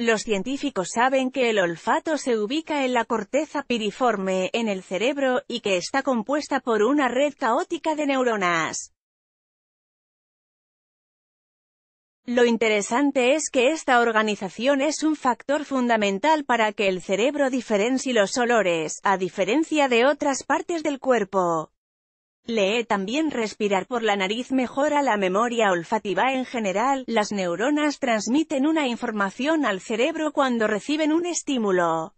Los científicos saben que el olfato se ubica en la corteza piriforme, en el cerebro, y que está compuesta por una red caótica de neuronas. Lo interesante es que esta organización es un factor fundamental para que el cerebro diferencie los olores, a diferencia de otras partes del cuerpo. Lee también respirar por la nariz mejora la memoria olfativa en general, las neuronas transmiten una información al cerebro cuando reciben un estímulo.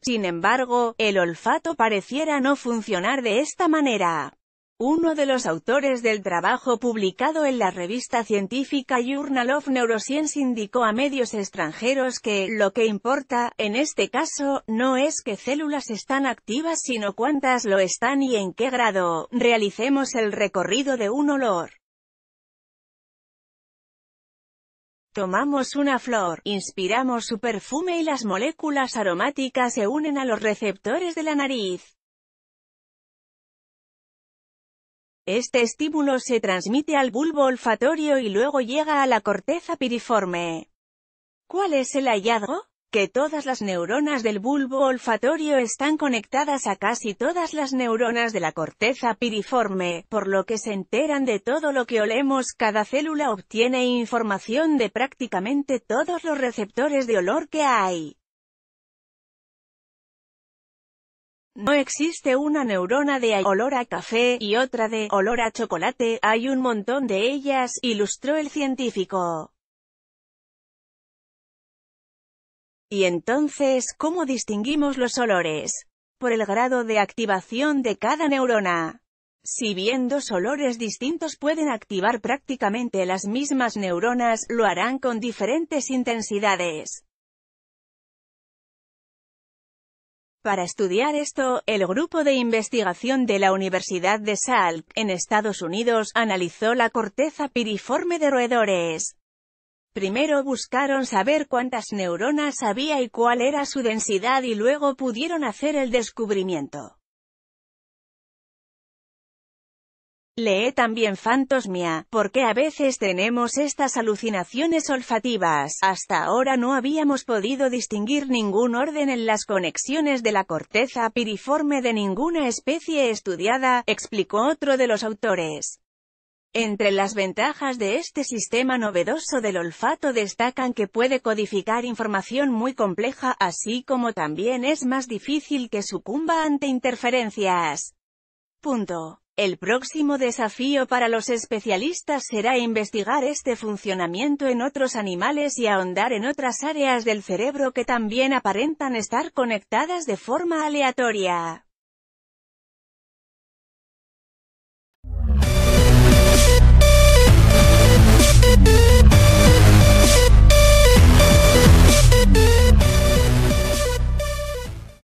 Sin embargo, el olfato pareciera no funcionar de esta manera. Uno de los autores del trabajo publicado en la revista científica Journal of Neuroscience indicó a medios extranjeros que, lo que importa, en este caso, no es qué células están activas sino cuántas lo están y en qué grado, realicemos el recorrido de un olor. Tomamos una flor, inspiramos su perfume y las moléculas aromáticas se unen a los receptores de la nariz. Este estímulo se transmite al bulbo olfatorio y luego llega a la corteza piriforme. ¿Cuál es el hallazgo? Que todas las neuronas del bulbo olfatorio están conectadas a casi todas las neuronas de la corteza piriforme, por lo que se enteran de todo lo que olemos. Cada célula obtiene información de prácticamente todos los receptores de olor que hay. No existe una neurona de olor a café y otra de olor a chocolate, hay un montón de ellas, ilustró el científico. Y entonces, ¿cómo distinguimos los olores? Por el grado de activación de cada neurona. Si bien dos olores distintos pueden activar prácticamente las mismas neuronas, lo harán con diferentes intensidades. Para estudiar esto, el grupo de investigación de la Universidad de Salk, en Estados Unidos, analizó la corteza piriforme de roedores. Primero buscaron saber cuántas neuronas había y cuál era su densidad y luego pudieron hacer el descubrimiento. Lee también Fantosmia, porque a veces tenemos estas alucinaciones olfativas. Hasta ahora no habíamos podido distinguir ningún orden en las conexiones de la corteza piriforme de ninguna especie estudiada, explicó otro de los autores. Entre las ventajas de este sistema novedoso del olfato destacan que puede codificar información muy compleja, así como también es más difícil que sucumba ante interferencias. Punto. El próximo desafío para los especialistas será investigar este funcionamiento en otros animales y ahondar en otras áreas del cerebro que también aparentan estar conectadas de forma aleatoria.